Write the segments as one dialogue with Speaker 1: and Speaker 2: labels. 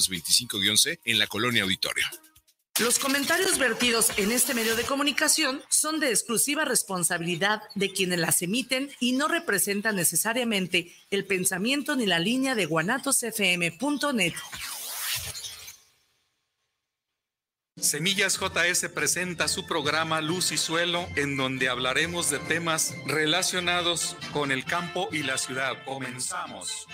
Speaker 1: 25-11 en la colonia Auditorio. Los comentarios vertidos en este medio de comunicación son de exclusiva responsabilidad de quienes las emiten y no representan necesariamente el pensamiento ni la línea de guanatosfm.net. Semillas JS presenta su programa Luz y Suelo, en donde hablaremos de temas relacionados con el campo y la ciudad. Comenzamos.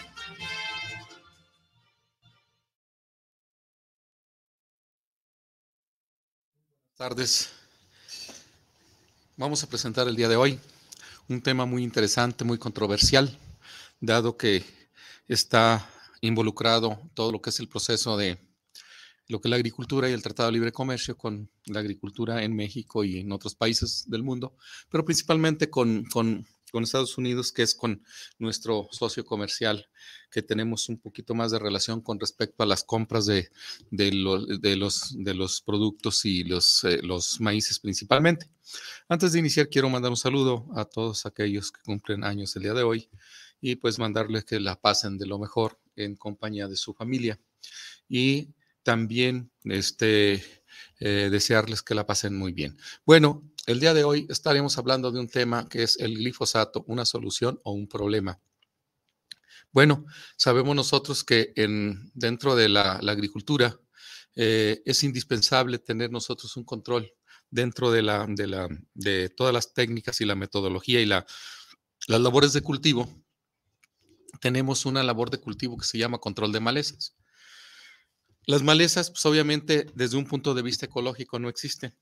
Speaker 1: tardes. Vamos a presentar el día de hoy un tema muy interesante, muy controversial, dado que está involucrado todo lo que es el proceso de lo que es la agricultura y el Tratado de Libre Comercio con la agricultura en México y en otros países del mundo, pero principalmente con, con con Estados Unidos, que es con nuestro socio comercial, que tenemos un poquito más de relación con respecto a las compras de, de, los, de los productos y los, eh, los maíces principalmente. Antes de iniciar, quiero mandar un saludo a todos aquellos que cumplen años el día de hoy y pues mandarles que la pasen de lo mejor en compañía de su familia. Y también este, eh, desearles que la pasen muy bien. Bueno, el día de hoy estaremos hablando de un tema que es el glifosato, una solución o un problema. Bueno, sabemos nosotros que dentro de la, agricultura eh, es indispensable tener nosotros un control dentro de, la, todas las técnicas y la metodología y las labores de cultivo. Tenemos una labor de cultivo que se llama control de malezas. Las malezas, pues obviamente, desde un punto de vista ecológico no existen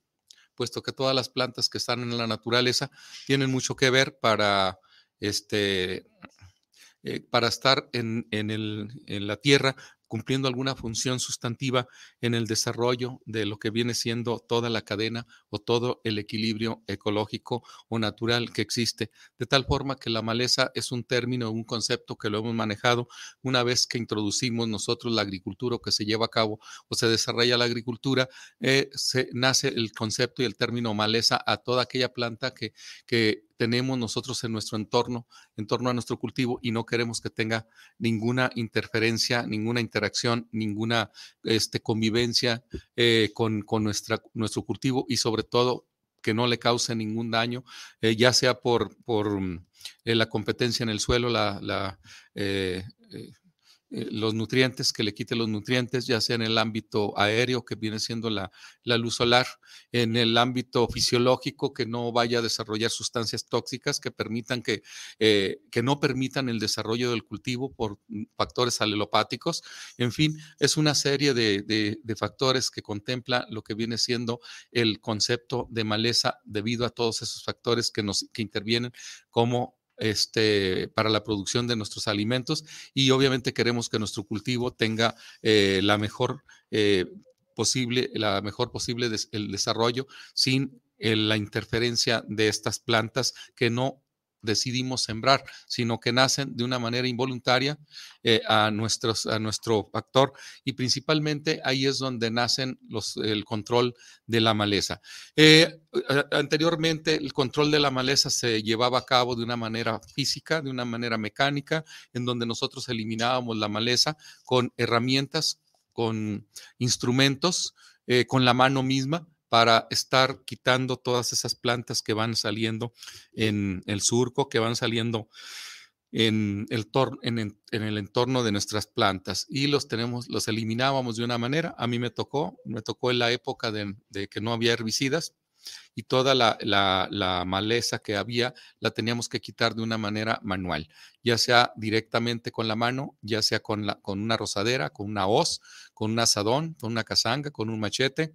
Speaker 1: puesto que todas las plantas que están en la naturaleza tienen mucho que ver para, este, eh, para estar en, en, el, en la tierra cumpliendo alguna función sustantiva en el desarrollo de lo que viene siendo toda la cadena o todo el equilibrio ecológico o natural que existe. De tal forma que la maleza es un término, un concepto que lo hemos manejado una vez que introducimos nosotros la agricultura o que se lleva a cabo o se desarrolla la agricultura, eh, se nace el concepto y el término maleza a toda aquella planta que, que tenemos nosotros en nuestro entorno, en torno a nuestro cultivo, y no queremos que tenga ninguna interferencia, ninguna interacción, ninguna este, convivencia eh, con, nuestra, nuestro cultivo y sobre todo que no le cause ningún daño, eh, ya sea por, por mm, eh, la competencia en el suelo, la, la eh, los nutrientes, que le quite los nutrientes, ya sea en el ámbito aéreo, que viene siendo la, luz solar, en el ámbito fisiológico, que no vaya a desarrollar sustancias tóxicas que permitan que, eh, que no permitan el desarrollo del cultivo por factores alelopáticos. En fin, es una serie de, de factores que contempla lo que viene siendo el concepto de maleza debido a todos esos factores que, nos, que intervienen como este, para la producción de nuestros alimentos y obviamente queremos que nuestro cultivo tenga eh, la mejor eh, posible, la mejor posible el desarrollo sin eh, la interferencia de estas plantas que no decidimos sembrar, sino que nacen de una manera involuntaria eh, a, nuestros, a nuestro factor y principalmente ahí es donde nacen los, el control de la maleza. Eh, anteriormente el control de la maleza se llevaba a cabo de una manera física, de una manera mecánica, en donde nosotros eliminábamos la maleza con herramientas, con instrumentos, eh, con la mano misma para estar quitando todas esas plantas que van saliendo en el surco, que van saliendo en el, entorno de nuestras plantas y los tenemos, los eliminábamos de una manera. A mí me tocó, me tocó en la época de, que no había herbicidas y toda la, maleza que había la teníamos que quitar de una manera manual, ya sea directamente con la mano, ya sea con, una rosadera, con una hoz, con un asadón, con una casanga, con un machete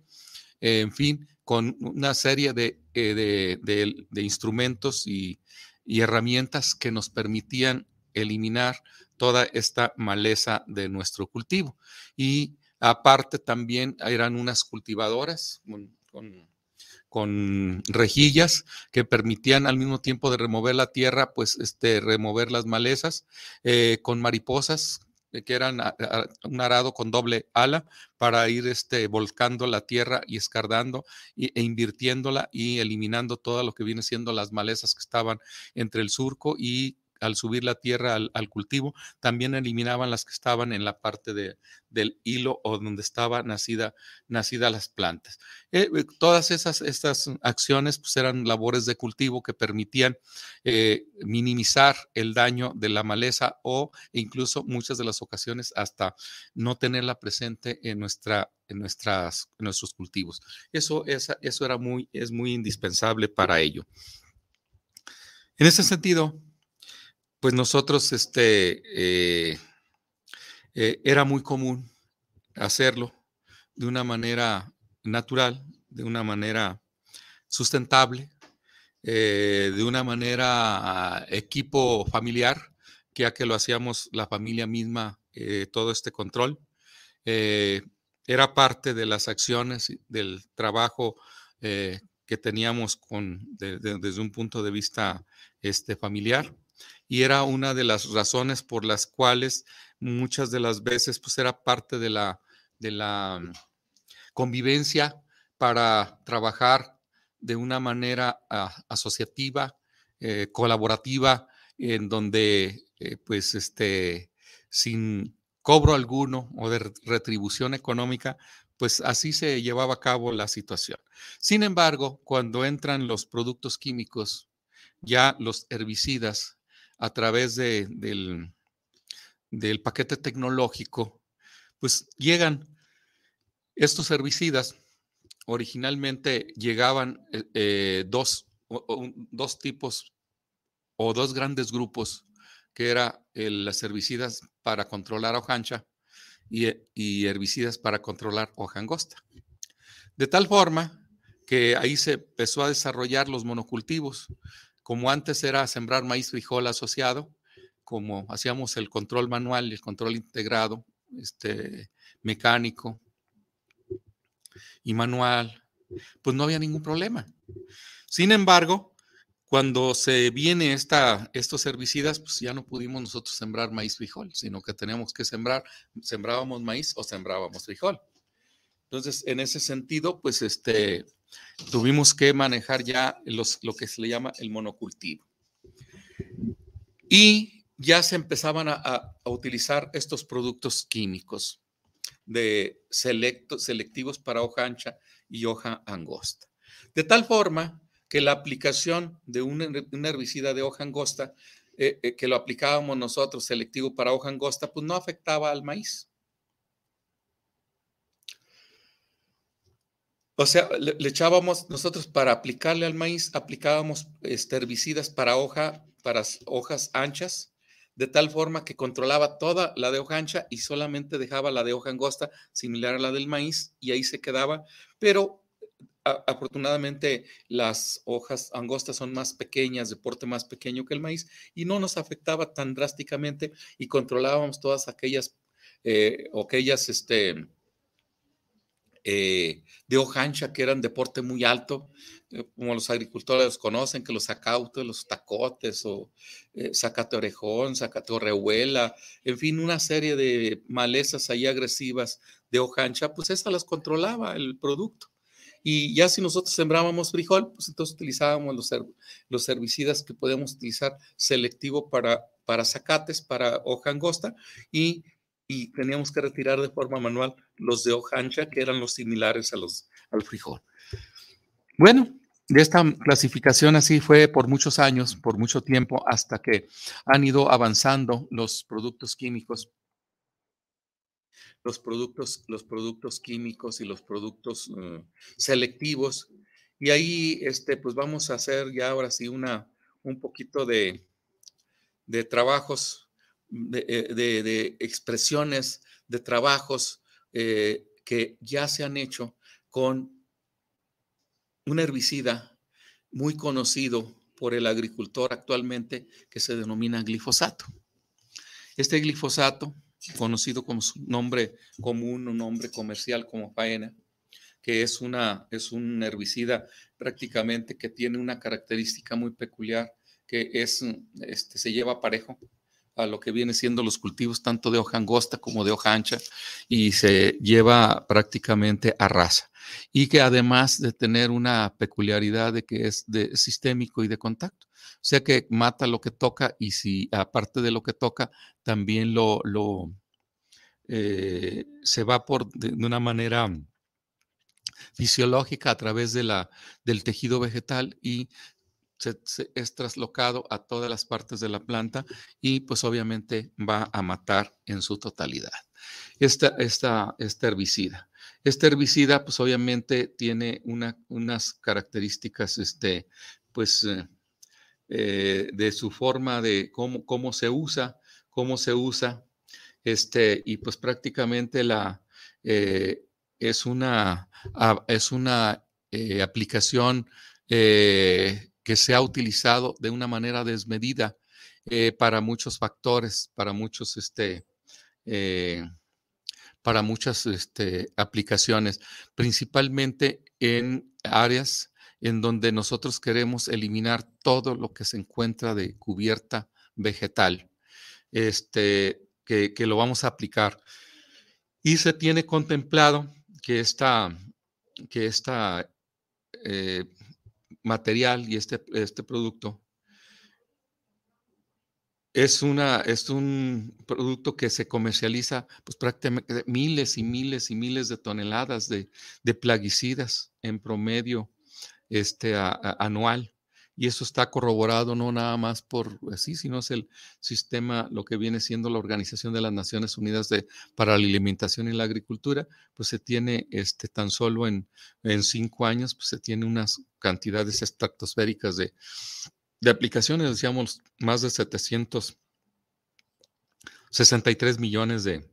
Speaker 1: en fin, con una serie de, eh, instrumentos y, herramientas que nos permitían eliminar toda esta maleza de nuestro cultivo. Y aparte también eran unas cultivadoras con, rejillas que permitían al mismo tiempo de remover la tierra, pues este, remover las malezas, eh, con mariposas que eran un arado con doble ala para ir este, volcando la tierra y escardando e invirtiéndola y eliminando todo lo que viene siendo las malezas que estaban entre el surco y al subir la tierra al, cultivo, también eliminaban las que estaban en la parte del hilo o donde estaban nacidas las plantas. Eh, eh, todas esas estas acciones pues, eran labores de cultivo que permitían eh, minimizar el daño de la maleza o incluso muchas de las ocasiones hasta no tenerla presente en, nuestra, en, nuestras, nuestros cultivos. Eso, eso era muy, es muy indispensable para ello. En ese sentido, pues nosotros, este, eh, eh, era muy común hacerlo de una manera natural, de una manera sustentable, eh, de una manera equipo familiar, ya que lo hacíamos la familia misma, todo este control. era parte de las acciones, del trabajo que teníamos con, desde un punto de vista este, familiar y era una de las razones por las cuales muchas de las veces pues era parte de la, de la mm, convivencia para trabajar de una manera ah, asociativa, eh, colaborativa, en donde eh, pues este, sin cobro alguno o de retribución económica, pues así se llevaba a cabo la situación. Sin embargo, cuando entran los productos químicos, ya los herbicidas a través del, paquete tecnológico, pues llegan estos herbicidas. Originalmente llegaban eh, eh, dos, dos tipos o dos grandes grupos, que eran las herbicidas para controlar hoja y, eh, y, herbicidas para controlar hoja angosta. De tal forma que ahí se empezó a desarrollar los monocultivos, como antes era sembrar maíz frijol asociado, como hacíamos el control manual y el control integrado, este, mecánico y manual, pues no había ningún problema. Sin embargo, cuando se viene estos herbicidas, pues ya no pudimos nosotros sembrar maíz frijol, sino que teníamos que sembrar, sembrábamos maíz o sembrábamos frijol. Entonces, en ese sentido, pues este, tuvimos que manejar ya los, lo que se le llama el monocultivo. Y ya se empezaban a, utilizar estos productos químicos de selectivos para hoja ancha y hoja angosta. De tal forma que la aplicación de un, herbicida de hoja angosta, eh, eh, que lo aplicábamos nosotros selectivo para hoja angosta, pues no afectaba al maíz. O sea, le, echábamos, nosotros para aplicarle al maíz, aplicábamos esterbicidas para hoja, para hojas anchas, de tal forma que controlaba toda la de hoja ancha y solamente dejaba la de hoja angosta, similar a la del maíz, y ahí se quedaba. Pero afortunadamente las hojas angostas son más pequeñas, de porte más pequeño que el maíz, y no nos afectaba tan drásticamente y controlábamos todas aquellas, eh, aquellas, este, eh, de hojancha, que eran deporte muy alto, eh, como los agricultores conocen, que los acautos, los tacotes, o eh, sacate orejón, sacate orehuela, en fin, una serie de malezas ahí agresivas de hojancha, pues esas las controlaba el producto. Y ya si nosotros sembrábamos frijol, pues entonces utilizábamos los, los herbicidas que podemos utilizar selectivo para, para zacates, para hoja angosta, y y teníamos que retirar de forma manual los de hoja ancha, que eran los similares a los, al frijol. Bueno, de esta clasificación así fue por muchos años, por mucho tiempo, hasta que han ido avanzando los productos químicos. Los productos, los productos químicos y los productos eh, selectivos. Y ahí, este, pues vamos a hacer ya ahora sí una, un poquito de, de trabajos eh, de, expresiones, de trabajos eh, que ya se han hecho con un herbicida muy conocido por el agricultor actualmente que se denomina glifosato. Este glifosato, conocido como su nombre común, un nombre comercial como faena, que es, es un herbicida prácticamente que tiene una característica muy peculiar, que es, este, se lleva parejo lo que viene siendo los cultivos tanto de hoja angosta como de hoja ancha y se lleva prácticamente a raza. Y que además de tener una peculiaridad de que es de, sistémico y de contacto. O sea que mata lo que toca y si aparte de lo que toca, también lo, lo eh, se va por de, una manera fisiológica a través de la, del tejido vegetal y se, es traslocado a todas las partes de la planta y pues obviamente va a matar en su totalidad esta, esta, esta herbicida. Este herbicida pues obviamente tiene una, unas características este, pues eh, eh, de su forma de cómo, cómo se usa, cómo se usa este, y pues prácticamente la, eh, es una, ah, es una aplicación que se ha utilizado de una manera desmedida eh, para muchos factores, para muchos, este, eh, para muchas este, aplicaciones, principalmente en áreas en donde nosotros queremos eliminar todo lo que se encuentra de cubierta vegetal, este, que, lo vamos a aplicar. Y se tiene contemplado que esta, que esta eh, material y este, este producto es, una, es un producto que se comercializa pues, prácticamente miles y miles y miles de toneladas de, plaguicidas en promedio este, anual y eso está corroborado no nada más por así, pues sino es el sistema, lo que viene siendo la Organización de las Naciones Unidas de, para la Alimentación y la Agricultura, pues se tiene este, tan solo en, cinco años, pues se tiene unas cantidades estratosféricas de, aplicaciones, decíamos más de 763 millones de,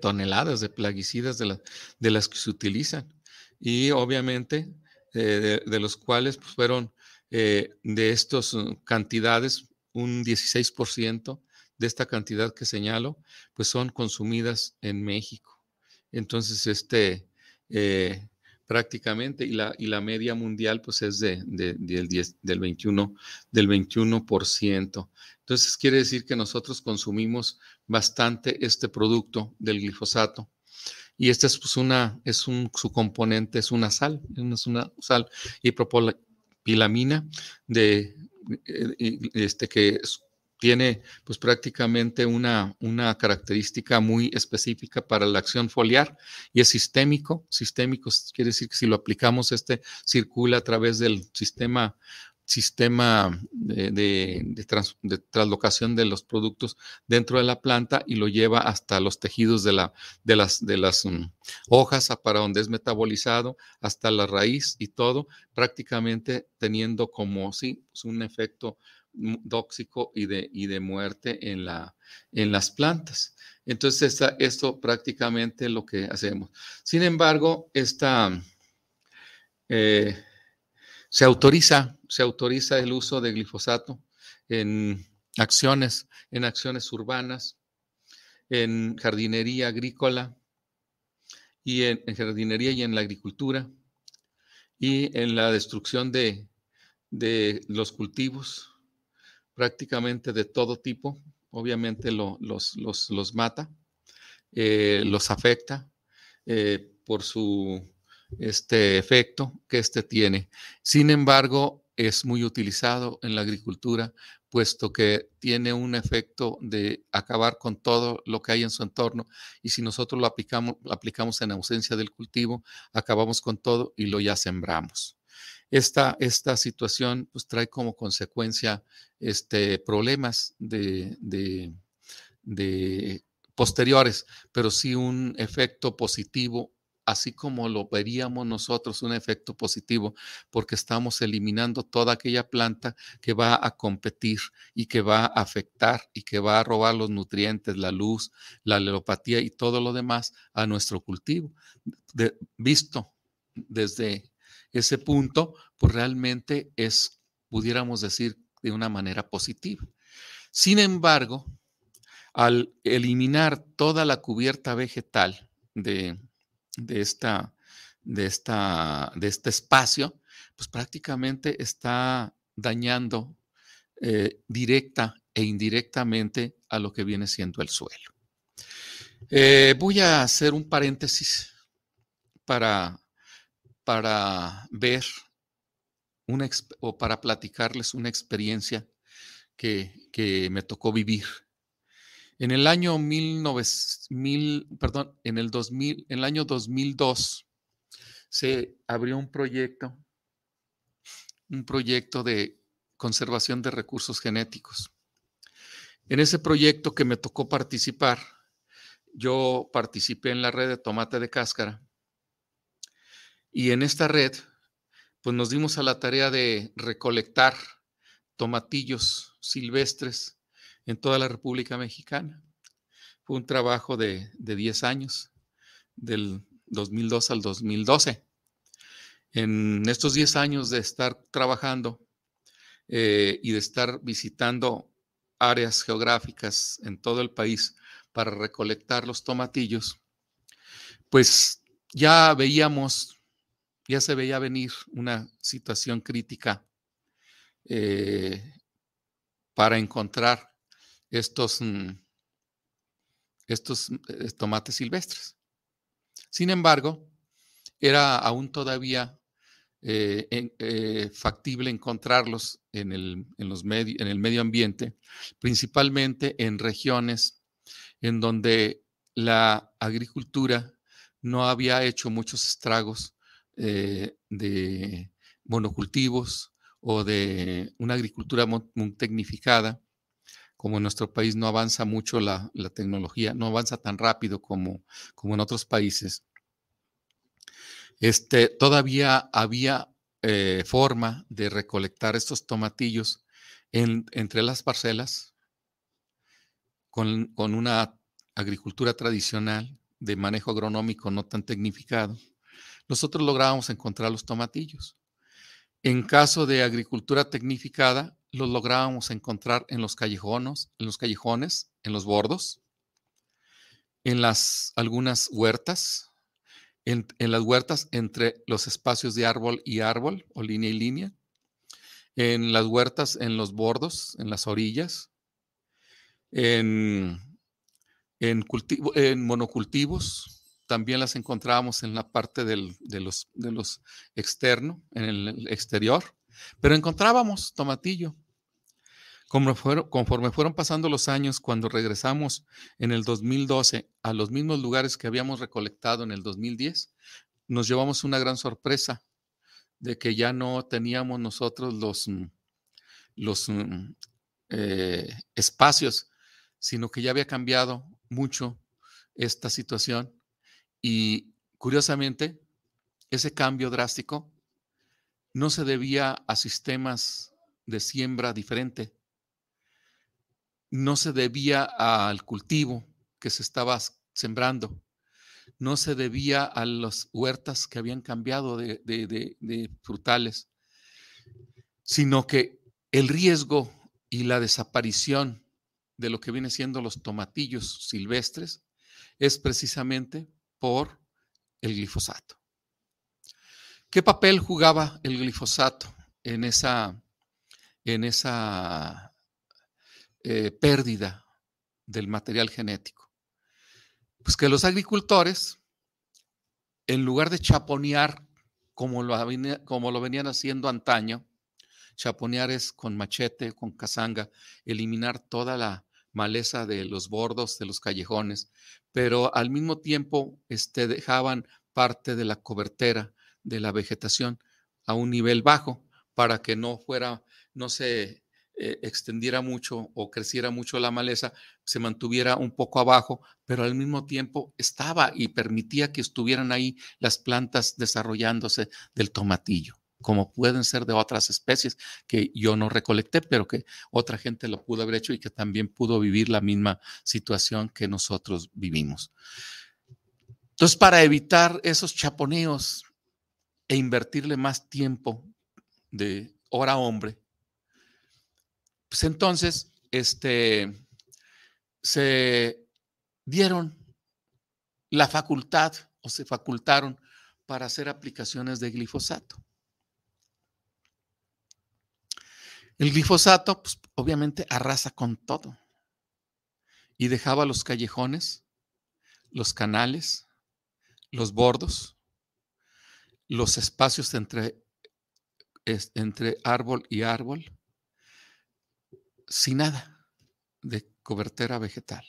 Speaker 1: toneladas de plaguicidas de, de las que se utilizan. Y obviamente, eh, de, los cuales pues, fueron eh, de estas uh, cantidades, un 16% de esta cantidad que señalo, pues son consumidas en México. Entonces, este, eh, prácticamente, y la, y la media mundial, pues es de, del, 21, del 21%. Entonces, quiere decir que nosotros consumimos bastante este producto del glifosato. Y esta es, pues, una, es un, su componente es una sal, es una sal y pilamina de, eh, este, que tiene pues prácticamente una, una característica muy específica para la acción foliar y es sistémico. Sistémico quiere decir que si lo aplicamos, este circula a través del sistema sistema de, de, de, traslocación de los productos dentro de la planta y lo lleva hasta los tejidos de, la, las, de las mm, hojas para donde es metabolizado, hasta la raíz y todo, prácticamente teniendo como sí pues, un efecto tóxico y de, de muerte en, la, en las plantas. Entonces, esto prácticamente lo que hacemos. Sin embargo, esta... Eh, se autoriza, se autoriza el uso de glifosato en acciones, en acciones urbanas, en jardinería agrícola y en, jardinería y en la agricultura y en la destrucción de, los cultivos prácticamente de todo tipo. Obviamente los, los, mata, eh, los afecta eh, por su este efecto que este tiene. Sin embargo, es muy utilizado en la agricultura, puesto que tiene un efecto de acabar con todo lo que hay en su entorno y si nosotros lo aplicamos, aplicamos en ausencia del cultivo, acabamos con todo y lo ya sembramos. Esta, esta situación pues, trae como consecuencia este, problemas de, de posteriores, pero sí un efecto positivo así como lo veríamos nosotros un efecto positivo, porque estamos eliminando toda aquella planta que va a competir y que va a afectar y que va a robar los nutrientes, la luz, la alelopatía y todo lo demás a nuestro cultivo. visto desde ese punto, pues realmente es, pudiéramos decir, de una manera positiva. Sin embargo, al eliminar toda la cubierta vegetal de de, esta, de, esta, de este espacio, pues prácticamente está dañando eh, directa e indirectamente a lo que viene siendo el suelo. Eh, voy a hacer un paréntesis para, para ver una, o para platicarles una experiencia que, que me tocó vivir en el año perdón, en el año 2002 se abrió un proyecto, un proyecto de conservación de recursos genéticos. En ese proyecto que me tocó participar, yo participé en la red de tomate de cáscara y en esta red, pues nos dimos a la tarea de recolectar tomatillos silvestres en toda la República Mexicana. Fue un trabajo de, 10 años, del 2002 al 2012. En estos 10 años de estar trabajando eh, y de estar visitando áreas geográficas en todo el país para recolectar los tomatillos, pues ya veíamos, ya se veía venir una situación crítica eh, para encontrar estos, mm, estos eh, tomates silvestres. Sin embargo, era aún todavía eh, eh, factible encontrarlos en el, los en el medio ambiente, principalmente en regiones en donde la agricultura no había hecho muchos estragos de monocultivos o de una agricultura muy tecnificada como en nuestro país no avanza mucho la, tecnología, no avanza tan rápido como, como en otros países, este, todavía había eh, forma de recolectar estos tomatillos entre las parcelas con, con, una agricultura tradicional de manejo agronómico no tan tecnificado, nosotros lográbamos encontrar los tomatillos. En caso de agricultura tecnificada, los lográbamos encontrar en los callejones, en los callejones, en los bordos, en las algunas huertas, en, las huertas entre los espacios de árbol y árbol o línea y línea, en las huertas en los bordos, en las orillas, en, en monocultivos, también las encontrábamos en la parte del, de, los, de los externo, en el exterior, pero encontrábamos tomatillo. Conforme fueron pasando los años, cuando regresamos en el 2012 a los mismos lugares que habíamos recolectado en el 2010, nos llevamos una gran sorpresa de que ya no teníamos nosotros los, mm, los mm, eh, espacios, sino que ya había cambiado mucho esta situación y curiosamente, ese cambio drástico no se debía a sistemas de siembra diferente, no se debía al cultivo que se estaba sembrando, no se debía a las huertas que habían cambiado de, de frutales, sino que el riesgo y la desaparición de lo que viene siendo los tomatillos silvestres es precisamente por el glifosato. ¿Qué papel jugaba el glifosato en esa, en esa eh, pérdida del material genético? Pues que los agricultores, en lugar de chaponear como lo, como lo venían haciendo antaño, chaponear es con machete, con casanga, eliminar toda la maleza de los bordos, de los callejones, pero al mismo tiempo este, dejaban parte de la cobertera, de la vegetación a un nivel bajo para que no fuera, no se eh, extendiera mucho o creciera mucho la maleza, se mantuviera un poco abajo, pero al mismo tiempo estaba y permitía que estuvieran ahí las plantas desarrollándose del tomatillo como pueden ser de otras especies que yo no recolecté, pero que otra gente lo pudo haber hecho y que también pudo vivir la misma situación que nosotros vivimos. Entonces, para evitar esos chaponeos e invertirle más tiempo de hora hombre, pues entonces este, se dieron la facultad o se facultaron para hacer aplicaciones de glifosato. El glifosato, pues, obviamente, arrasa con todo y dejaba los callejones, los canales, los bordos, los espacios entre, entre árbol y árbol sin nada de cobertera vegetal,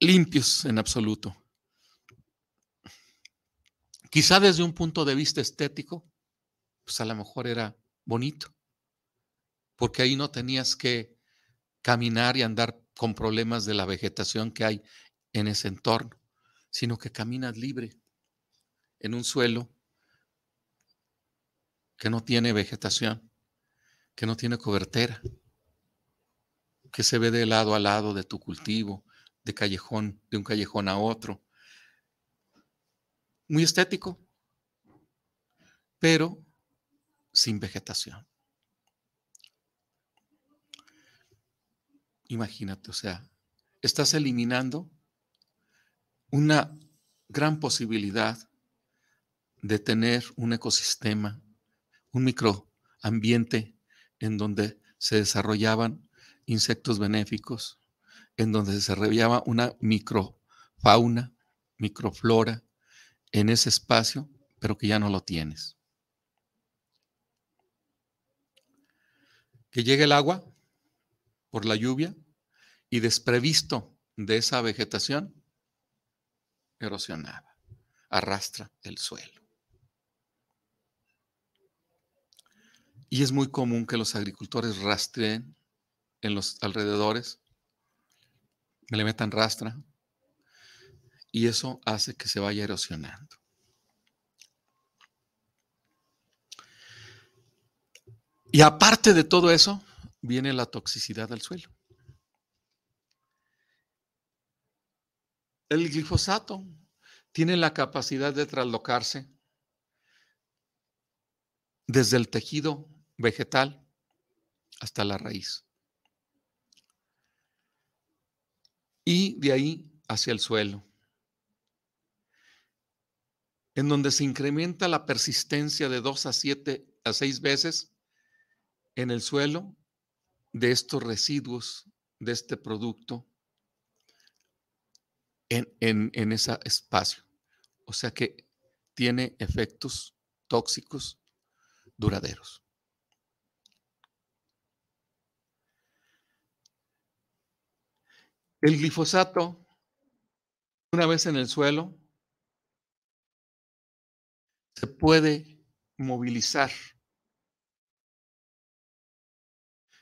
Speaker 1: limpios en absoluto. Quizá desde un punto de vista estético, pues a lo mejor era bonito, porque ahí no tenías que caminar y andar con problemas de la vegetación que hay en ese entorno, sino que caminas libre, en un suelo que no tiene vegetación, que no tiene cobertera, que se ve de lado a lado de tu cultivo, de callejón, de un callejón a otro. Muy estético, pero sin vegetación. Imagínate, o sea, estás eliminando una gran posibilidad de tener un ecosistema, un microambiente en donde se desarrollaban insectos benéficos, en donde se desarrollaba una microfauna, microflora en ese espacio, pero que ya no lo tienes. Que llegue el agua por la lluvia y desprevisto de esa vegetación, erosionaba, arrastra el suelo. Y es muy común que los agricultores rastreen en los alrededores, le metan rastra, y eso hace que se vaya erosionando. Y aparte de todo eso, viene la toxicidad al suelo. El glifosato tiene la capacidad de traslocarse desde el tejido vegetal hasta la raíz. Y de ahí hacia el suelo, en donde se incrementa la persistencia de dos a siete a seis veces en el suelo de estos residuos, de este producto, en, en ese espacio. O sea que tiene efectos tóxicos duraderos. El glifosato, una vez en el suelo, se puede movilizar,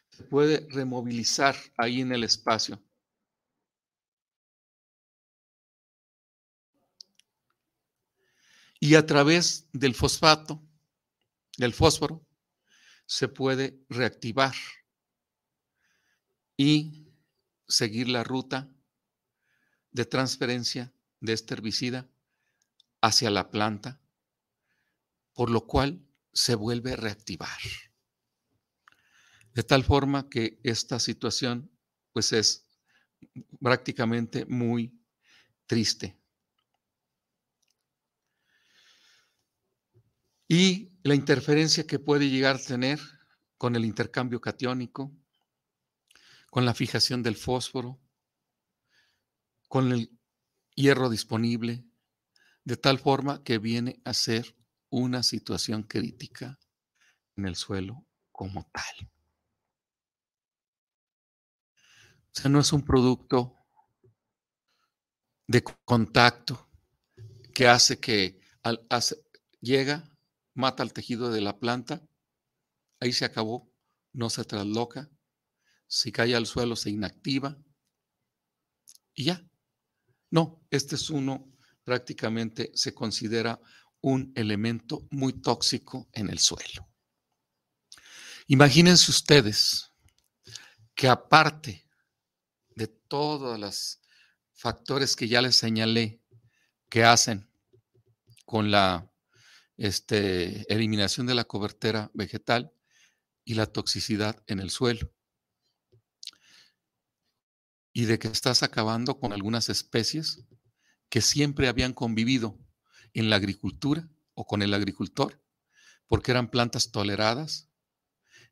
Speaker 1: se puede removilizar ahí en el espacio. Y a través del fosfato, del fósforo, se puede reactivar y seguir la ruta de transferencia de este herbicida hacia la planta, por lo cual se vuelve a reactivar. De tal forma que esta situación pues es prácticamente muy triste. Y la interferencia que puede llegar a tener con el intercambio catiónico, con la fijación del fósforo, con el hierro disponible, de tal forma que viene a ser una situación crítica en el suelo como tal. O sea, no es un producto de contacto que hace que llega, mata al tejido de la planta, ahí se acabó, no se trasloca, si cae al suelo se inactiva y ya. No, este es uno prácticamente se considera un elemento muy tóxico en el suelo. Imagínense ustedes que aparte de todos los factores que ya les señalé que hacen con la este, eliminación de la cobertera vegetal y la toxicidad en el suelo, y de que estás acabando con algunas especies que siempre habían convivido en la agricultura o con el agricultor, porque eran plantas toleradas,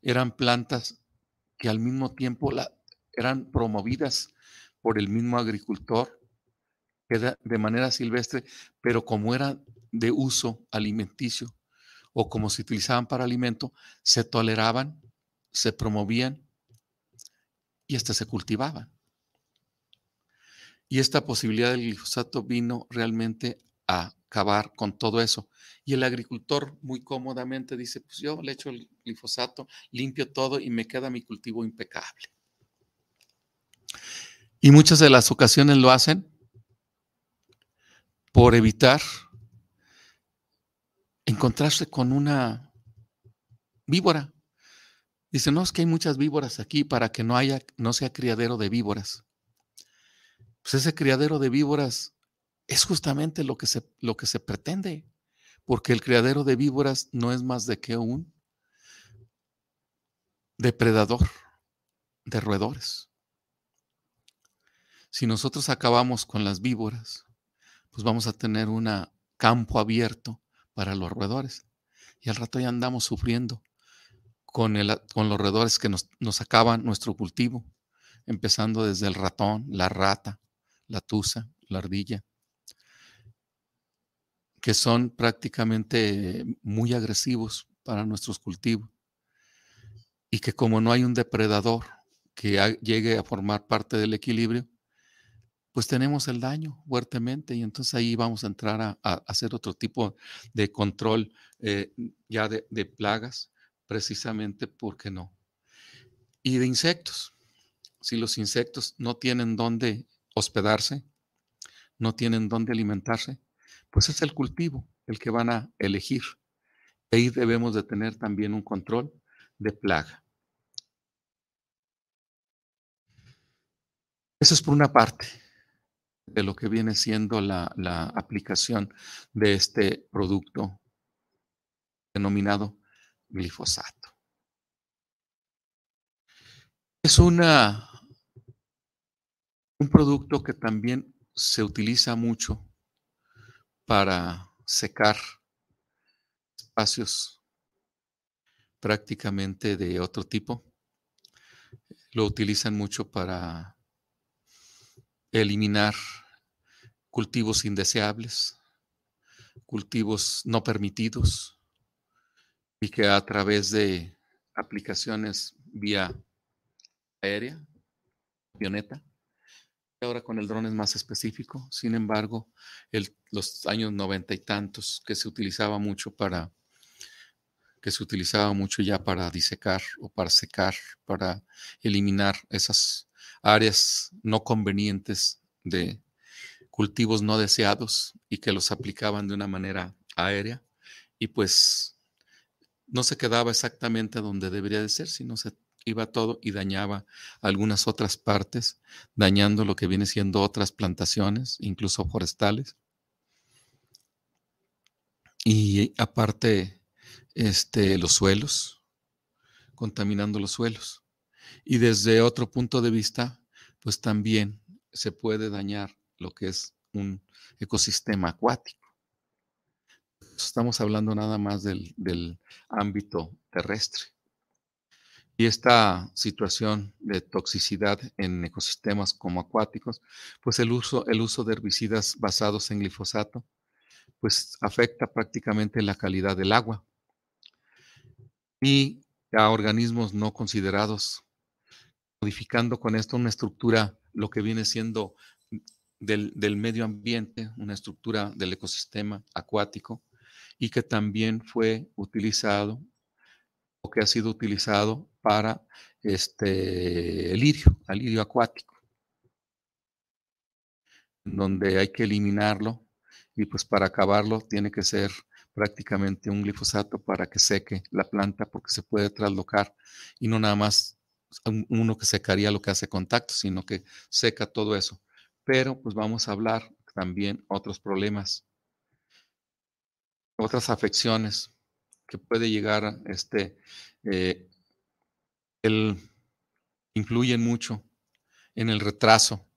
Speaker 1: eran plantas que al mismo tiempo eran promovidas por el mismo agricultor de manera silvestre, pero como eran de uso alimenticio o como se utilizaban para alimento, se toleraban, se promovían y hasta se cultivaban. Y esta posibilidad del glifosato vino realmente a acabar con todo eso. Y el agricultor muy cómodamente dice, pues yo le echo el glifosato, limpio todo y me queda mi cultivo impecable. Y muchas de las ocasiones lo hacen por evitar encontrarse con una víbora. Dice: no, es que hay muchas víboras aquí para que no haya, no sea criadero de víboras. Pues ese criadero de víboras es justamente lo que se, lo que se pretende, porque el criadero de víboras no es más de que un depredador de roedores. Si nosotros acabamos con las víboras, pues vamos a tener un campo abierto para los roedores. Y al rato ya andamos sufriendo con, con los roedores que nos, nos acaban nuestro cultivo, empezando desde el ratón, la rata, la tusa, la ardilla, que son prácticamente muy agresivos para nuestros cultivos y que como no hay un depredador que llegue a formar parte del equilibrio, pues tenemos el daño fuertemente y entonces ahí vamos a entrar a, hacer otro tipo de control eh, ya de, de, plagas, precisamente porque no. Y de insectos. Si los insectos no tienen dónde hospedarse, no tienen dónde alimentarse, pues es el cultivo el que van a elegir. Ahí debemos de tener también un control de plaga. Eso es por una parte de lo que viene siendo la aplicación de este producto denominado glifosato. Es una un producto que también se utiliza mucho para secar espacios prácticamente de otro tipo. Lo utilizan mucho para eliminar cultivos indeseables, cultivos no permitidos y que a través de aplicaciones vía aérea, avioneta, ahora con el dron es más específico, sin embargo, los años noventa y tantos que se utilizaba mucho para que se utilizaba mucho ya para disecar o para secar, para eliminar esas áreas no convenientes de cultivos no deseados y que los aplicaban de una manera aérea y pues no se quedaba exactamente donde debería de ser, sino se iba todo y dañaba algunas otras partes, dañando lo que viene siendo otras plantaciones, incluso forestales. Y aparte, este, los suelos, contaminando los suelos. Y desde otro punto de vista, pues también se puede dañar lo que es un ecosistema acuático. Estamos hablando nada más del ámbito terrestre y esta situación de toxicidad en ecosistemas como acuáticos, pues el uso, el uso de herbicidas basados en glifosato, pues afecta prácticamente la calidad del agua y a organismos no considerados, modificando con esto una estructura, lo que viene siendo del, del medio ambiente, una estructura del ecosistema acuático y que también fue utilizado o que ha sido utilizado para este, el lirio, al lirio acuático, donde hay que eliminarlo y pues para acabarlo tiene que ser prácticamente un glifosato para que seque la planta porque se puede traslocar y no nada más uno que secaría lo que hace contacto, sino que seca todo eso. Pero pues vamos a hablar también otros problemas, otras afecciones que puede llegar a este, eh, el, influyen mucho en el retraso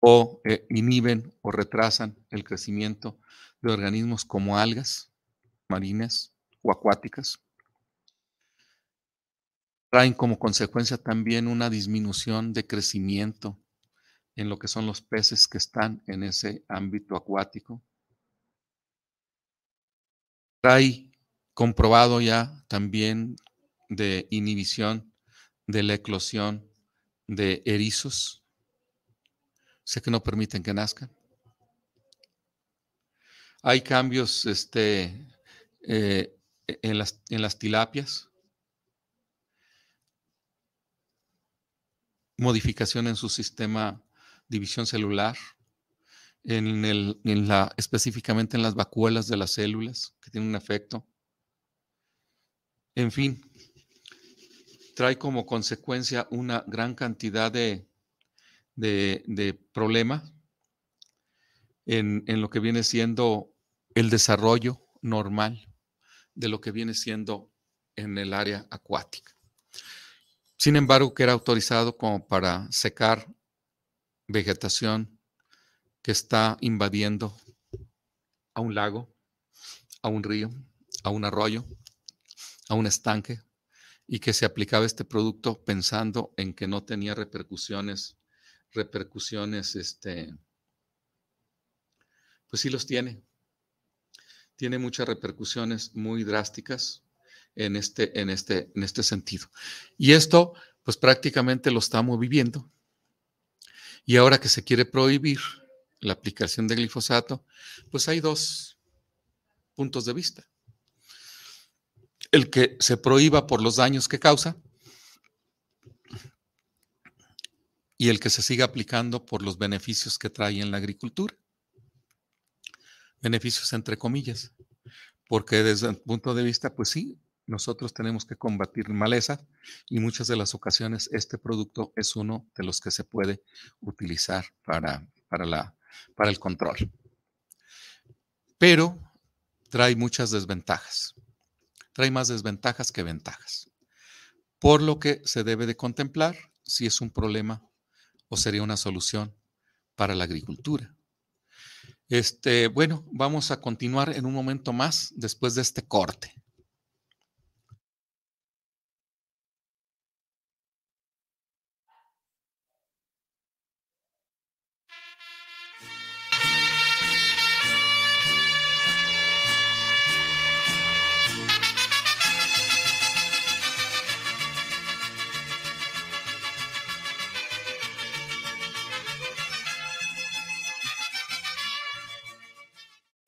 Speaker 1: o eh, inhiben o retrasan el crecimiento de organismos como algas marinas o acuáticas. Traen como consecuencia también una disminución de crecimiento en lo que son los peces que están en ese ámbito acuático. Trae comprobado ya también de inhibición, de la eclosión de erizos, sé que no permiten que nazcan. Hay cambios este, eh, e-, en, las, en las tilapias, modificación en su sistema división celular, en, el, en la, específicamente en las vacuelas de las células, que tienen un efecto. En fin, trae como consecuencia una gran cantidad de, de, problemas en, en lo que viene siendo el desarrollo normal de lo que viene siendo en el área acuática. Sin embargo, que era autorizado como para secar vegetación que está invadiendo a un lago, a un río, a un arroyo, a un estanque, y que se aplicaba este producto pensando en que no tenía repercusiones, repercusiones, este, pues sí los tiene. Tiene muchas repercusiones muy drásticas en este, en este, en este sentido. Y esto, pues prácticamente lo estamos viviendo. Y ahora que se quiere prohibir la aplicación de glifosato, pues hay dos puntos de vista el que se prohíba por los daños que causa y el que se siga aplicando por los beneficios que trae en la agricultura. Beneficios entre comillas, porque desde el punto de vista, pues sí, nosotros tenemos que combatir maleza y muchas de las ocasiones este producto es uno de los que se puede utilizar para, para el control. Pero trae muchas desventajas trae más desventajas que ventajas. Por lo que se debe de contemplar si es un problema o sería una solución para la agricultura. Este, bueno, vamos a continuar en un momento más después de este corte.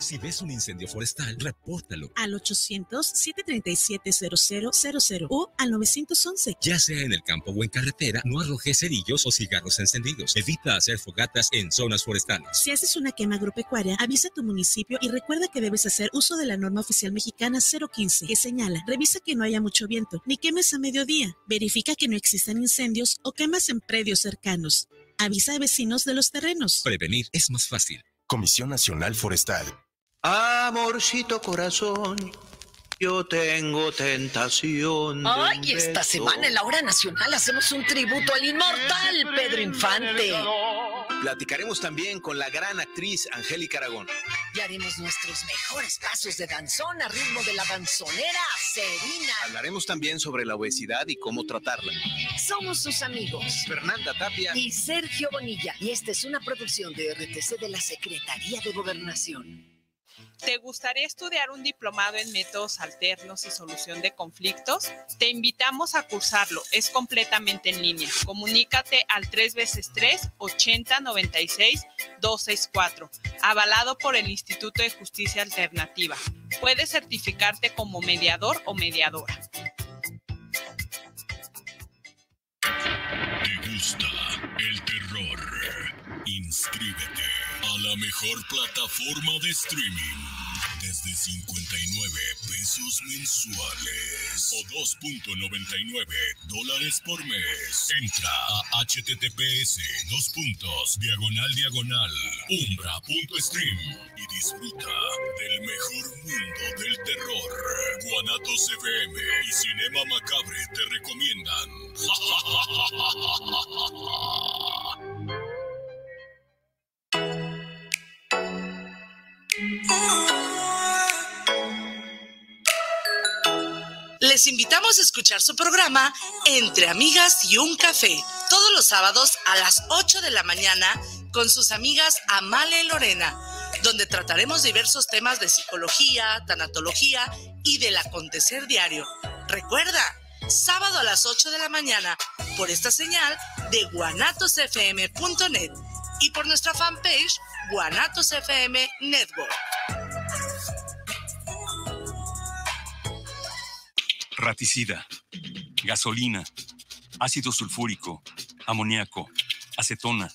Speaker 1: Si ves un incendio forestal, repórtalo al 800-737-0000 o al 911. Ya sea en el campo o en carretera, no arrojes cerillos o cigarros encendidos. Evita hacer fogatas en zonas forestales. Si haces una quema agropecuaria, avisa a tu municipio y recuerda que debes hacer uso de la norma oficial mexicana 015, que señala, revisa que no haya mucho viento, ni quemes a mediodía. Verifica que no existan incendios o quemas en predios cercanos. Avisa a vecinos de los terrenos. Prevenir es más fácil. Comisión Nacional Forestal. Amorcito corazón, yo tengo tentación. Ay, esta semana en la hora nacional hacemos un tributo al inmortal Pedro Infante. Platicaremos también con la gran actriz Angélica Aragón. Y haremos nuestros mejores pasos de danzón a ritmo de la danzonera Serina. Hablaremos también sobre la obesidad y cómo tratarla. Somos sus amigos. Fernanda Tapia. Y Sergio Bonilla. Y esta es una producción de RTC de la Secretaría de Gobernación. ¿Te gustaría estudiar un diplomado en métodos alternos y solución de conflictos? Te invitamos a cursarlo. Es completamente en línea. Comunícate al 3x3 8096 264, avalado por el Instituto de Justicia Alternativa. Puedes certificarte como mediador o mediadora. ¿Te gusta el terror? Inscríbete a la mejor plataforma de streaming. Desde 59 pesos mensuales o 2.99 dólares por mes. Entra a https dos puntos diagonal diagonal umbra.stream y disfruta del mejor mundo del terror. Guanato CVM y Cinema Macabre te recomiendan. Les invitamos a escuchar su programa Entre Amigas y un Café, todos los sábados a las 8 de la mañana con sus amigas Amale y Lorena, donde trataremos diversos temas de psicología, tanatología y del acontecer diario. Recuerda, sábado a las 8 de la mañana por esta señal de guanatosfm.net y por nuestra fanpage Guanatos FM Network. Raticida, gasolina, ácido sulfúrico, amoníaco, acetona.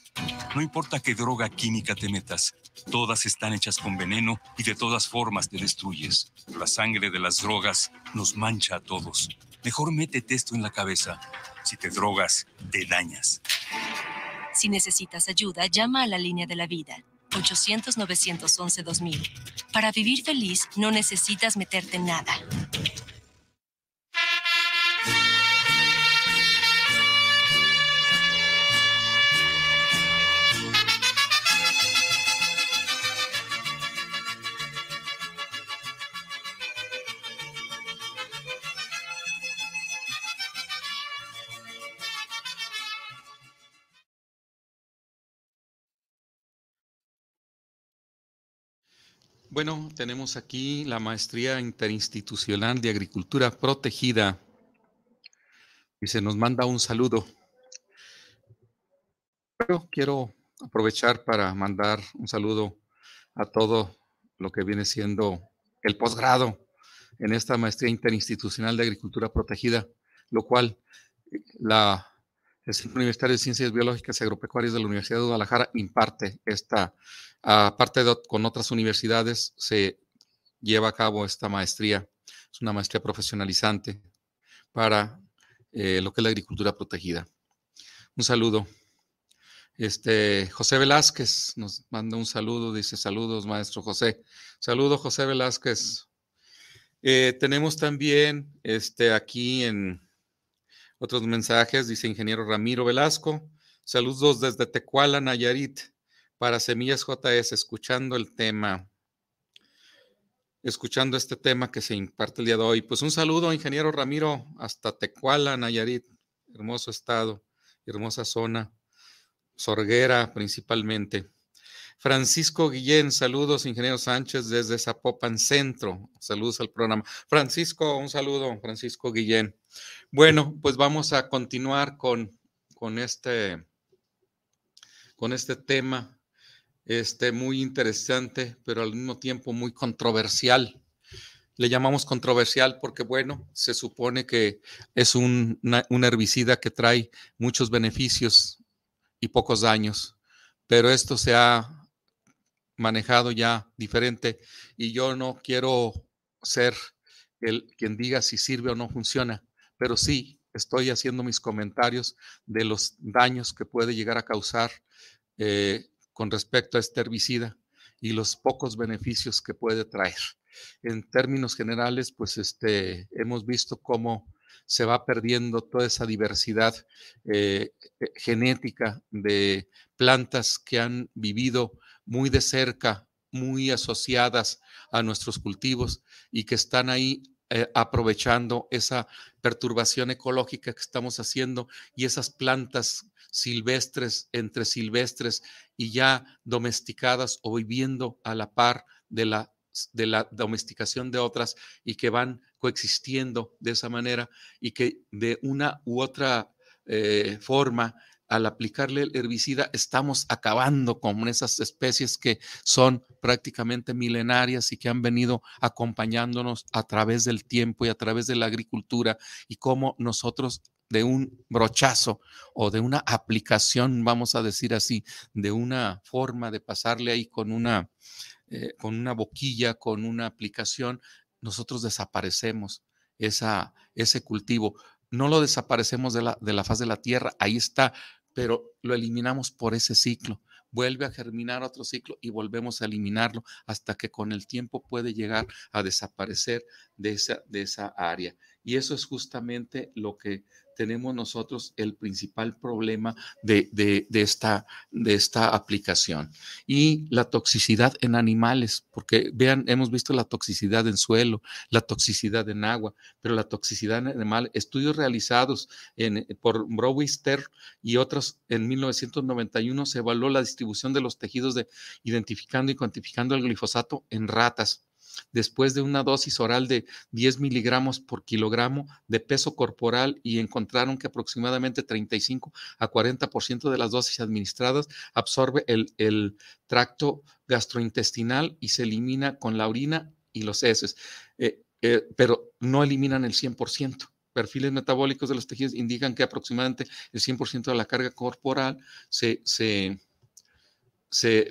Speaker 1: No importa qué droga química te metas, todas están hechas con veneno y de todas formas te destruyes. La sangre de las drogas nos mancha a todos. Mejor métete esto en la cabeza. Si te drogas, te dañas. Si necesitas ayuda, llama a la línea de la vida. 800-911-2000. Para vivir feliz, no necesitas meterte en nada. Bueno, tenemos aquí la maestría interinstitucional de agricultura protegida. Y se nos manda un saludo. Pero quiero aprovechar para mandar un saludo a todo lo que viene siendo el posgrado en esta maestría interinstitucional de agricultura protegida, lo cual eh, la el Centro Universitario de Ciencias Biológicas y Agropecuarias de la Universidad de Guadalajara imparte esta, aparte ah, con otras universidades, se lleva a cabo esta maestría. Es una maestría profesionalizante para eh, lo que es la agricultura protegida. Un saludo. Este, José Velázquez nos manda un saludo, dice saludos, maestro José. Saludo, José Velázquez. Eh, tenemos también este, aquí en, otros mensajes, dice ingeniero Ramiro Velasco. Saludos desde Tecuala, Nayarit, para Semillas JS, escuchando el tema, escuchando este tema que se imparte el día de hoy. Pues un saludo, ingeniero Ramiro, hasta Tecuala, Nayarit, hermoso estado, hermosa zona, sorguera principalmente. Francisco Guillén, saludos, ingeniero Sánchez, desde Zapopan Centro. Saludos al programa. Francisco, un saludo, Francisco Guillén. Bueno, pues vamos a continuar con, este, con este tema, este muy interesante, pero al mismo tiempo muy controversial. Le llamamos controversial porque, bueno, se supone que es un, un herbicida que trae muchos beneficios y pocos daños, pero esto se ha manejado ya diferente y yo no quiero ser el, quien diga si sirve o no funciona pero sí estoy haciendo mis comentarios de los daños que puede llegar a causar eh, con respecto a este herbicida y los pocos beneficios que puede traer. En términos generales, pues este, hemos visto cómo se va perdiendo toda esa diversidad eh, eh, genética de plantas que han vivido muy de cerca, muy asociadas a nuestros cultivos y que están ahí eh, aprovechando esa perturbación ecológica que estamos haciendo y esas plantas silvestres entre silvestres y ya domesticadas o viviendo a la par de la, de la domesticación de otras y que van coexistiendo de esa manera y que de una u otra eh, forma al aplicarle el herbicida estamos acabando con esas especies que son prácticamente milenarias y que han venido acompañándonos a través del tiempo y a través de la agricultura y como nosotros de un brochazo o de una aplicación, vamos a decir así, de una forma de pasarle ahí con una, eh, con una boquilla, con una aplicación, nosotros desaparecemos esa, ese cultivo. No lo desaparecemos de la, de la faz de la tierra, ahí está pero lo eliminamos por ese ciclo. Vuelve a germinar otro ciclo y volvemos a eliminarlo hasta que con el tiempo puede llegar a desaparecer de esa, de esa área. Y eso es justamente lo que tenemos nosotros el principal problema de, esta, de esta aplicación. Y la toxicidad en animales, porque vean, hemos visto la toxicidad en suelo, la toxicidad en agua, pero la toxicidad en animales, estudios realizados por Browister y otros en 1991 se evaluó la distribución de los tejidos de, identificando y cuantificando el glifosato en ratas después de una dosis oral de 10 miligramos por kilogramo de peso corporal y encontraron que aproximadamente 35 a 40% de las dosis administradas absorbe el, tracto gastrointestinal y se elimina con la orina y los heces, eh, eh, pero no eliminan el 100%. Perfiles metabólicos de los tejidos indican que aproximadamente el 100% de la carga corporal se,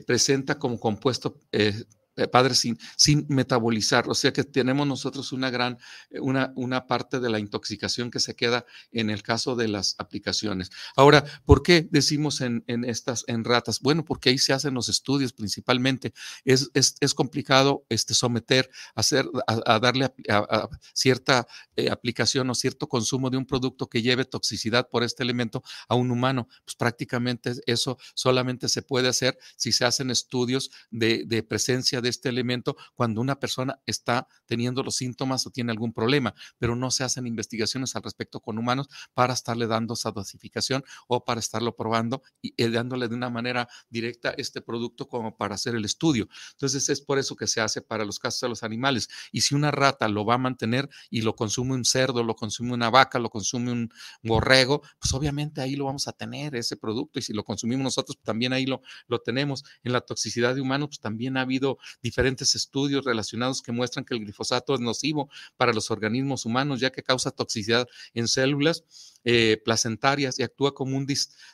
Speaker 1: presenta como compuesto eh, eh, padre, sin, sin metabolizar. O sea que tenemos nosotros una gran, eh, una, una parte de la intoxicación que se queda en el caso de las aplicaciones. Ahora, ¿por qué decimos en, estas, en ratas? Bueno, porque ahí se hacen los estudios principalmente. Es, es, complicado este, someter, hacer, a, darle a, cierta eh, aplicación o cierto consumo de un producto que lleve toxicidad por este elemento a un humano. Pues prácticamente eso solamente se puede hacer si se hacen estudios de, de presencia de este elemento cuando una persona está teniendo los síntomas o tiene algún problema, pero no se hacen investigaciones al respecto con humanos para estarle dando esa dosificación o para estarlo probando y eh, dándole de una manera directa este producto como para hacer el estudio. Entonces es por eso que se hace para los casos de los animales. Y si una rata lo va a mantener y lo consume un cerdo, lo consume una vaca, lo consume un borrego, pues obviamente ahí lo vamos a tener ese producto y si lo consumimos nosotros pues, también ahí lo, lo tenemos. En la toxicidad de humanos pues también ha habido diferentes estudios relacionados que muestran que el glifosato es nocivo para los organismos humanos, ya que causa toxicidad en células eh, placentarias y actúa como un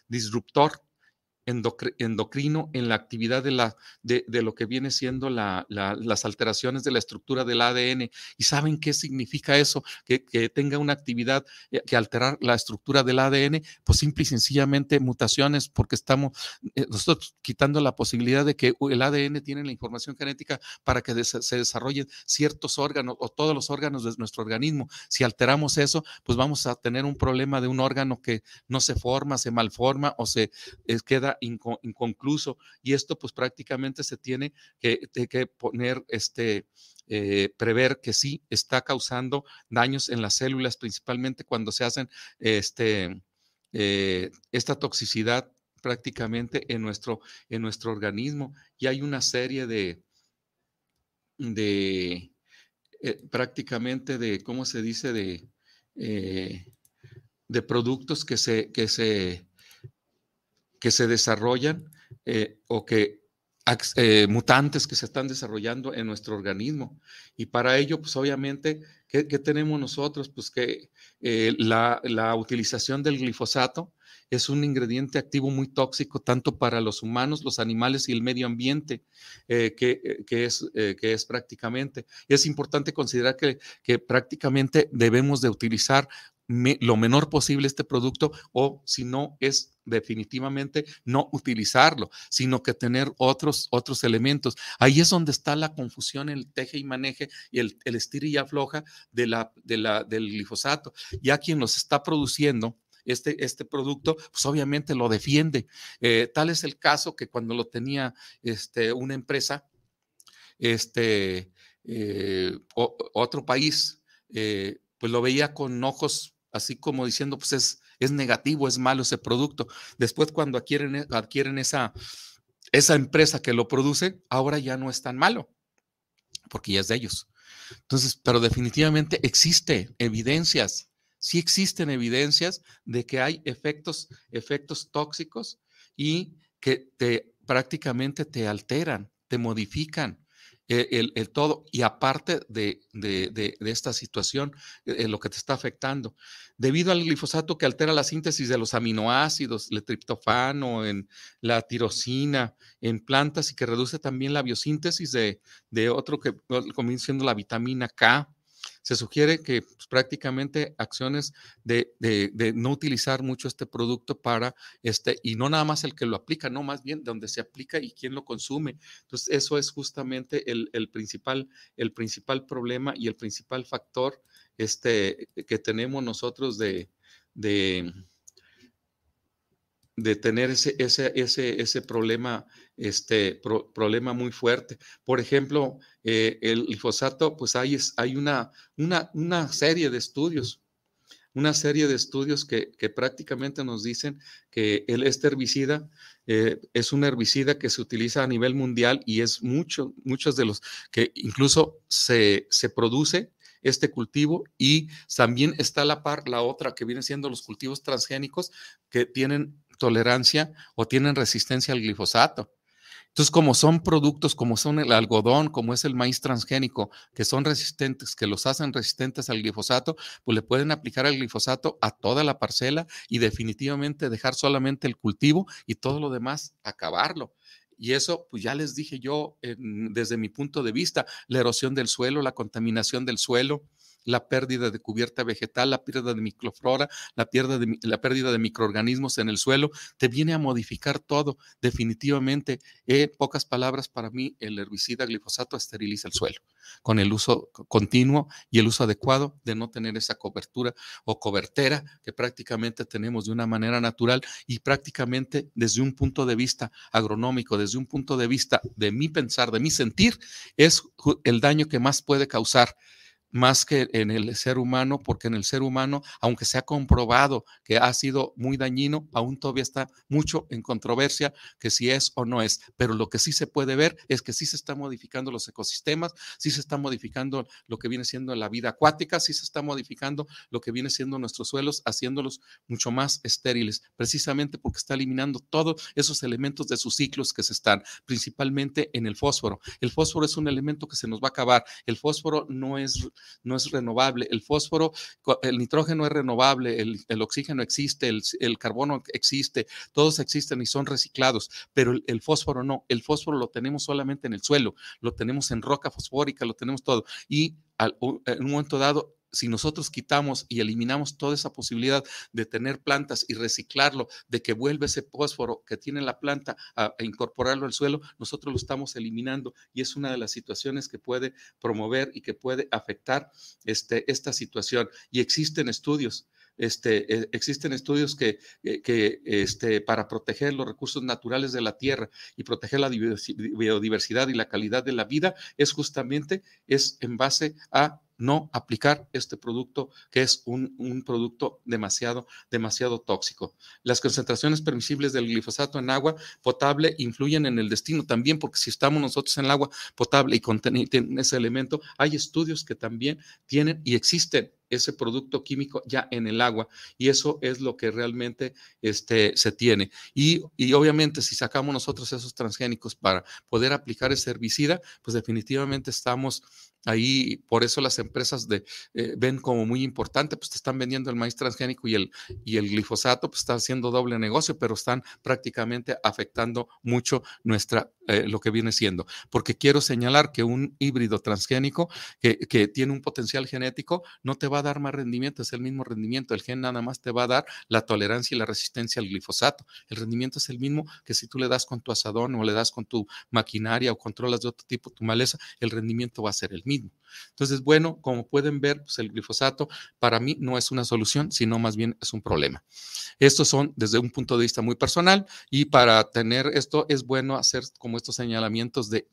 Speaker 1: disruptor endocrino en la actividad de, la, de, lo que viene siendo las alteraciones de la estructura del ADN. ¿Y saben qué significa eso? Que, tenga una actividad eh, que alterar la estructura del ADN, pues simple y sencillamente mutaciones, porque estamos eh, nosotros quitando la posibilidad de que el ADN tiene la información genética para que se desarrollen ciertos órganos o todos los órganos de nuestro organismo. Si alteramos eso, pues vamos a tener un problema de un órgano que no se forma, se malforma o se eh, queda inconcluso y esto pues prácticamente se tiene que, que poner, este, eh, prever que sí está causando daños en las células, principalmente cuando se hacen este, eh, esta toxicidad prácticamente en nuestro, en nuestro organismo y hay una serie de, de eh, prácticamente de, ¿cómo se dice? De, de productos que se, que se que se desarrollan eh, o que eh, mutantes que se están desarrollando en nuestro organismo. Y para ello, pues obviamente, ¿qué, tenemos nosotros? Pues que eh, la, utilización del glifosato es un ingrediente activo muy tóxico tanto para los humanos, los animales y el medio ambiente que, es, que es prácticamente. es importante considerar que, que prácticamente debemos de utilizar lo menor posible este producto o si no es definitivamente no utilizarlo, sino que tener otros, otros elementos. Ahí es donde está la confusión, el teje y maneje y el, el y floja de la, de la, del glifosato. Ya quien los está produciendo, este, este producto, pues obviamente lo defiende. Eh, tal es el caso que cuando lo tenía este, una empresa, este, eh, otro país, eh, pues lo veía con ojos así como diciendo, pues es, negativo, es malo ese producto. Después cuando adquieren, e, adquieren esa, esa empresa que lo produce, ahora ya no es tan malo, porque ya es de ellos. Entonces, pero definitivamente existe evidencias, sí existen evidencias de que hay efectos, efectos tóxicos y que te prácticamente te alteran, te modifican, eh, el, todo, y aparte de, esta situación, eh, lo que te está afectando. Debido al glifosato que altera la síntesis de los aminoácidos, el triptofano, en la tirosina, en plantas, y que reduce también la biosíntesis de, otro que comienza siendo la vitamina K, se sugiere que pues, prácticamente acciones de, no utilizar mucho este producto para, este, y no nada más el que lo aplica, no más bien donde se aplica y quién lo consume. Entonces, eso es justamente el, principal, el principal problema y el principal factor este, que tenemos nosotros de de tener ese, ese, ese, ese problema, este, problema muy fuerte. Por ejemplo, eh, el glifosato, pues hay, hay una, una, una, serie de estudios, una serie de estudios que, prácticamente nos dicen que el, este herbicida eh, es un herbicida que se utiliza a nivel mundial y es mucho, muchos de los que incluso se, se produce este cultivo y también está la par la otra que vienen siendo los cultivos transgénicos que tienen tolerancia o tienen resistencia al glifosato. Entonces, como son productos, como son el algodón, como es el maíz transgénico, que son resistentes, que los hacen resistentes al glifosato, pues le pueden aplicar el glifosato a toda la parcela y definitivamente dejar solamente el cultivo y todo lo demás acabarlo. Y eso, pues ya les dije yo, desde mi punto de vista, la erosión del suelo, la contaminación del suelo, la pérdida de cubierta vegetal, la pérdida de microflora, la pérdida de, la pérdida de microorganismos en el suelo, te viene a modificar todo. Definitivamente, en eh, pocas palabras, para mí el herbicida glifosato esteriliza el suelo con el uso continuo y el uso adecuado de no tener esa cobertura o cobertera que prácticamente tenemos de una manera natural y prácticamente desde un punto de vista agronómico, desde un punto de vista de mi pensar, de mi sentir, es el daño que más puede causar más que en el ser humano, porque en el ser humano, aunque se ha comprobado que ha sido muy dañino, aún todavía está mucho en controversia que si es o no es. Pero lo que sí se puede ver es que sí se están modificando los ecosistemas, sí se está modificando lo que viene siendo la vida acuática, sí se está modificando lo que viene siendo nuestros suelos, haciéndolos mucho más estériles, precisamente porque está eliminando todos esos elementos de sus ciclos que se están, principalmente en el fósforo. El fósforo es un elemento que se nos va a acabar. El fósforo no es no es renovable, el fósforo, el nitrógeno es renovable, el, oxígeno existe, el, carbono existe, todos existen y son reciclados, pero el, fósforo no, el fósforo lo tenemos solamente en el suelo, lo tenemos en roca fosfórica, lo tenemos todo. Y en un momento dado si nosotros quitamos y eliminamos toda esa posibilidad de tener plantas y reciclarlo, de que vuelva ese fósforo que tiene la planta a, incorporarlo al suelo, nosotros lo estamos eliminando y es una de las situaciones que puede promover y que puede afectar este, esta situación. Y existen estudios. Este, eh, existen estudios que, eh, este, para proteger los recursos naturales de la tierra y proteger la biodiversidad y la calidad de la vida es justamente es en base a no aplicar este producto que es un, producto demasiado, demasiado tóxico. Las concentraciones permisibles del glifosato en agua potable influyen en el destino también, porque si estamos nosotros en el agua potable y contiene ese elemento, hay estudios que también tienen y existen ese producto químico ya en el agua y eso es lo que realmente este, se tiene. Y, obviamente si sacamos nosotros esos transgénicos para poder aplicar ese herbicida, pues definitivamente estamos ahí, por eso las empresas de, eh, ven como muy importante, pues te están vendiendo el maíz transgénico y el, y el glifosato, pues están haciendo doble negocio, pero están prácticamente afectando mucho nuestra eh, lo que viene siendo, porque quiero señalar que un híbrido transgénico que, que, tiene un potencial genético no te va a dar más rendimiento, es el mismo rendimiento, el gen nada más te va a dar la tolerancia y la resistencia al glifosato, el rendimiento es el mismo que si tú le das con tu asadón o le das con tu maquinaria o controlas de otro tipo tu maleza, el rendimiento va a ser el mismo. Entonces, bueno, como pueden ver, pues el glifosato para mí no es una solución, sino más bien es un problema. Estos son desde un punto de vista muy personal y para tener esto es bueno hacer como estos señalamientos de,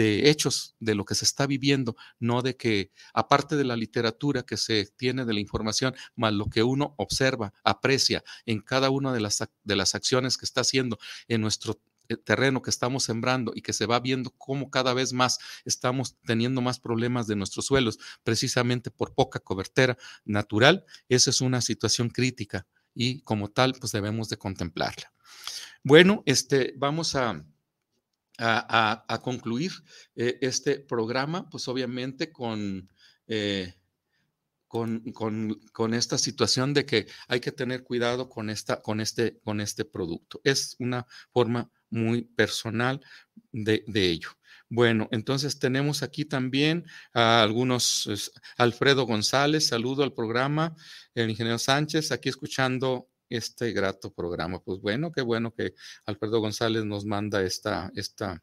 Speaker 1: hechos de lo que se está viviendo, no de que, aparte de la literatura que se tiene de la información, más lo que uno observa, aprecia en cada una de las, de las acciones que está haciendo en nuestro eh, terreno que estamos sembrando y que se va viendo cómo cada vez más estamos teniendo más problemas de nuestros suelos, precisamente por poca cobertera natural, esa es una situación crítica y como tal, pues debemos de contemplarla. Bueno, este, vamos a a, concluir eh, este programa, pues obviamente eh, con, con, esta situación de que hay que tener cuidado con, esta, con, este, con este producto. Es una forma muy personal de, de ello. Bueno, entonces tenemos aquí también a algunos, Alfredo González, saludo al programa, el ingeniero Sánchez, aquí escuchando este grato programa. Pues bueno, qué bueno que Alfredo González nos manda esta, esta,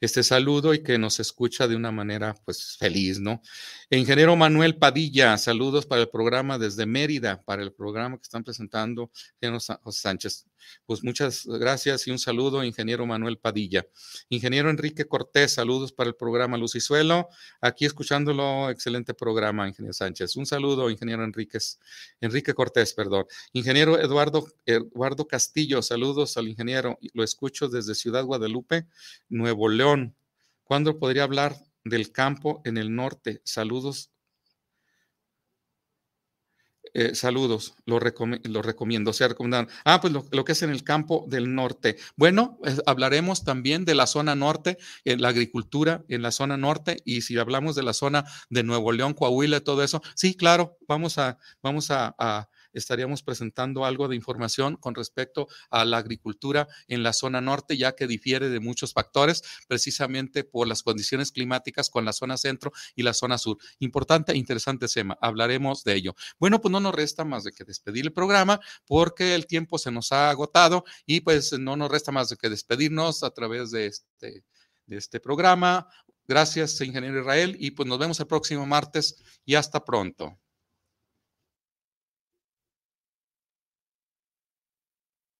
Speaker 1: este saludo y que nos escucha de una manera pues feliz, ¿no? Ingeniero Manuel Padilla, saludos para el programa desde Mérida, para el programa que están presentando Ingeniero José Sánchez. Pues muchas gracias y un saludo, ingeniero Manuel Padilla. Ingeniero Enrique Cortés, saludos para el programa Luz y Suelo. Aquí escuchándolo, excelente programa, ingeniero Sánchez. Un saludo, ingeniero Enríquez, Enrique Cortés, perdón. Ingeniero Eduardo, Eduardo Castillo, saludos al ingeniero. Lo escucho desde Ciudad Guadalupe, Nuevo Nuevo León. ¿Cuándo podría hablar del campo en el norte? Saludos. Eh, saludos, lo, recomiendo, Se Ah, pues lo, que es en el campo del norte. Bueno, hablaremos también de la zona norte, la agricultura en la zona norte, y si hablamos de la zona de Nuevo León, Coahuila, todo eso, sí, claro, vamos a, vamos a estaríamos presentando algo de información con respecto a la agricultura en la zona norte, ya que difiere de muchos factores, precisamente por las condiciones climáticas con la zona centro y la zona sur. Importante e interesante Sema. hablaremos de ello. Bueno, pues no nos resta más de que despedir el programa porque el tiempo se nos ha agotado y pues no nos resta más de que despedirnos a través de este, de este programa. Gracias, ingeniero Israel, y pues nos vemos el próximo martes y hasta pronto.